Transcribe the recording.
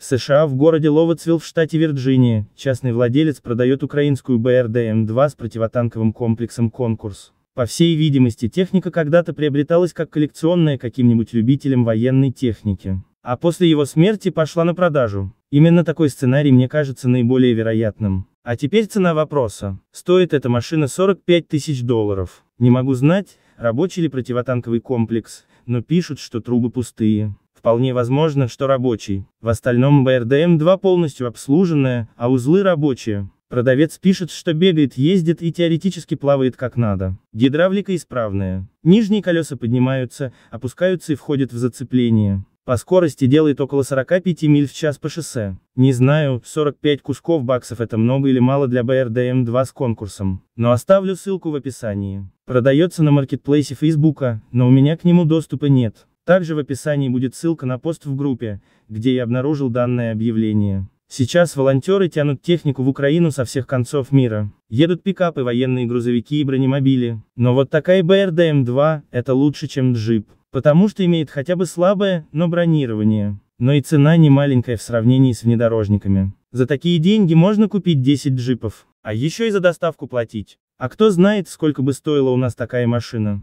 США в городе Ловатсвилл в штате Вирджиния, частный владелец продает украинскую брдм 2 с противотанковым комплексом «Конкурс». По всей видимости, техника когда-то приобреталась как коллекционная каким-нибудь любителем военной техники, а после его смерти пошла на продажу. Именно такой сценарий мне кажется наиболее вероятным. А теперь цена вопроса. Стоит эта машина 45 тысяч долларов. Не могу знать, рабочий ли противотанковый комплекс, но пишут, что трубы пустые. Вполне возможно, что рабочий. В остальном БРДМ-2 полностью обслуженная, а узлы рабочие. Продавец пишет, что бегает, ездит и теоретически плавает как надо. Гидравлика исправная. Нижние колеса поднимаются, опускаются и входят в зацепление. По скорости делает около 45 миль в час по шоссе. Не знаю, 45 кусков баксов это много или мало для брдм 2 с конкурсом. Но оставлю ссылку в описании. Продается на маркетплейсе Фейсбука, но у меня к нему доступа нет. Также в описании будет ссылка на пост в группе, где я обнаружил данное объявление. Сейчас волонтеры тянут технику в Украину со всех концов мира. Едут пикапы, военные грузовики и бронемобили. Но вот такая БРД М2, это лучше, чем джип. Потому что имеет хотя бы слабое, но бронирование. Но и цена не маленькая в сравнении с внедорожниками. За такие деньги можно купить 10 джипов. А еще и за доставку платить. А кто знает, сколько бы стоила у нас такая машина.